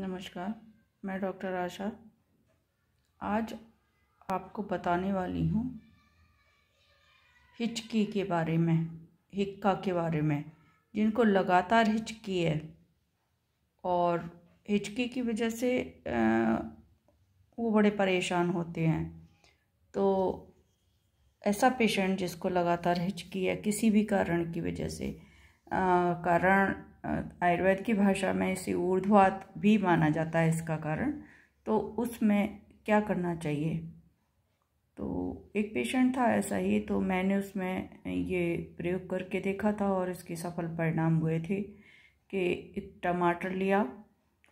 नमस्कार मैं डॉक्टर आशा आज आपको बताने वाली हूँ हिचकी के बारे में हिक्का के बारे में जिनको लगातार हिचकी है और हिचकी की वजह से वो बड़े परेशान होते हैं तो ऐसा पेशेंट जिसको लगातार हिचकी है किसी भी कारण की वजह से कारण आयुर्वेद की भाषा में इसे ऊर्ध्वात भी माना जाता है इसका कारण तो उसमें क्या करना चाहिए तो एक पेशेंट था ऐसा ही तो मैंने उसमें ये प्रयोग करके देखा था और इसके सफल परिणाम हुए थे कि एक टमाटर लिया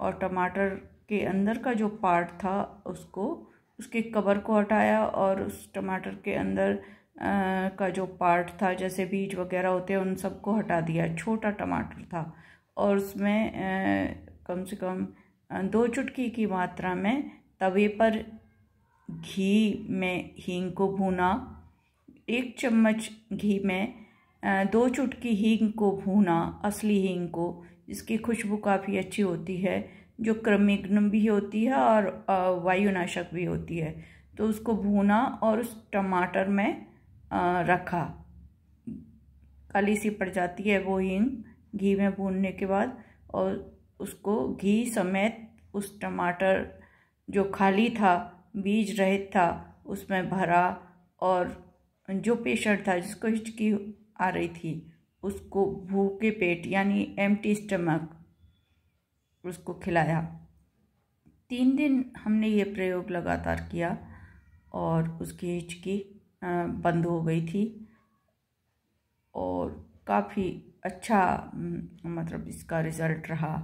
और टमाटर के अंदर का जो पार्ट था उसको उसके कवर को हटाया और उस टमाटर के अंदर आ, का जो पार्ट था जैसे बीज वगैरह होते हैं उन सबको हटा दिया छोटा टमाटर था और उसमें आ, कम से कम दो चुटकी की मात्रा में तवे पर घी में हींग को भूना एक चम्मच घी में दो चुटकी हींग को भूना असली हींग को इसकी खुशबू काफ़ी अच्छी होती है जो क्रमिघ्न भी होती है और वायुनाशक भी होती है तो उसको भूना और उस टमाटर में रखा काली सी पड़ जाती है वो हींग घी में भूनने के बाद और उसको घी समेत उस टमाटर जो खाली था बीज रहित था उसमें भरा और जो पेशेंट था जिसको हिचकी आ रही थी उसको भूखे पेट यानी एम्प्टी स्टमक उसको खिलाया तीन दिन हमने ये प्रयोग लगातार किया और उसकी हिचकी बंद हो गई थी और काफ़ी अच्छा मतलब इसका रिज़ल्ट रहा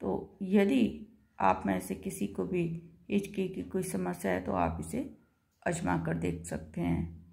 तो यदि आप में से किसी को भी हिचकी की कोई समस्या है तो आप इसे अजमा कर देख सकते हैं